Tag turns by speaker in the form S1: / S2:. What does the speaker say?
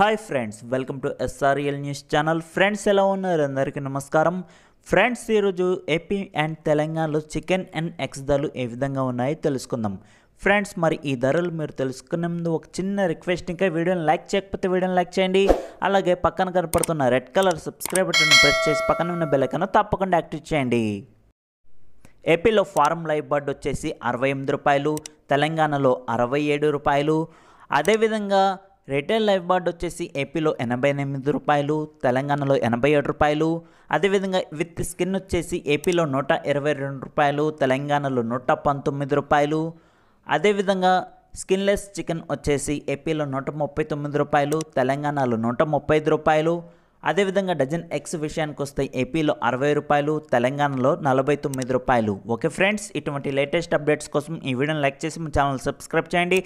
S1: hi friends welcome to SRL news channel friends ఎలా ఉన్నారు అందరికీ నమస్కారం ఫ్రెండ్స్ ఈరోజు ఏపీ అండ్ తెలంగాణలో చికెన్ అండ్ ఎగ్స్ ధరలు ఏ విధంగా ఉన్నాయో తెలుసుకుందాం ఫ్రెండ్స్ మరి ఈ ధరలు మీరు తెలుసుకునే ముందు ఒక చిన్న రిక్వెస్ట్ ఇంకా వీడియోని లైక్ చేయకపోతే వీడియోని లైక్ చేయండి అలాగే పక్కన కనపడుతున్న red colour subscribe button press చేసి పక్కన ఉన్న బెల్లకను తప్పకుండా యాక్టివ్ చేయండి ఏపీలో ఫారం లైఫ్ బర్డ్ వచ్చేసి అరవై ఎనిమిది రూపాయలు తెలంగాణలో అరవై ఏడు రూపాయలు అదేవిధంగా రిటైల్ లైఫ్ బార్డ్ వచ్చేసి ఏపీలో ఎనభై ఎనిమిది రూపాయలు తెలంగాణలో ఎనభై ఏడు రూపాయలు అదేవిధంగా విత్ స్కిన్ వచ్చేసి ఏపీలో నూట ఇరవై రెండు రూపాయలు తెలంగాణలో నూట పంతొమ్మిది రూపాయలు అదేవిధంగా స్కిన్లెస్ చికెన్ వచ్చేసి ఏపీలో నూట ముప్పై తొమ్మిది రూపాయలు తెలంగాణలో నూట ముప్పై ఐదు రూపాయలు అదేవిధంగా డజన్ ఎక్స్ విషయానికి వస్తే ఏపీలో అరవై రూపాయలు తెలంగాణలో నలభై తొమ్మిది రూపాయలు ఓకే ఫ్రెండ్స్ ఇటువంటి లేటెస్ట్ అప్డేట్స్ కోసం ఈ వీడియోని లైక్ చేసి మా ఛానల్ సబ్స్క్రైబ్ చేయండి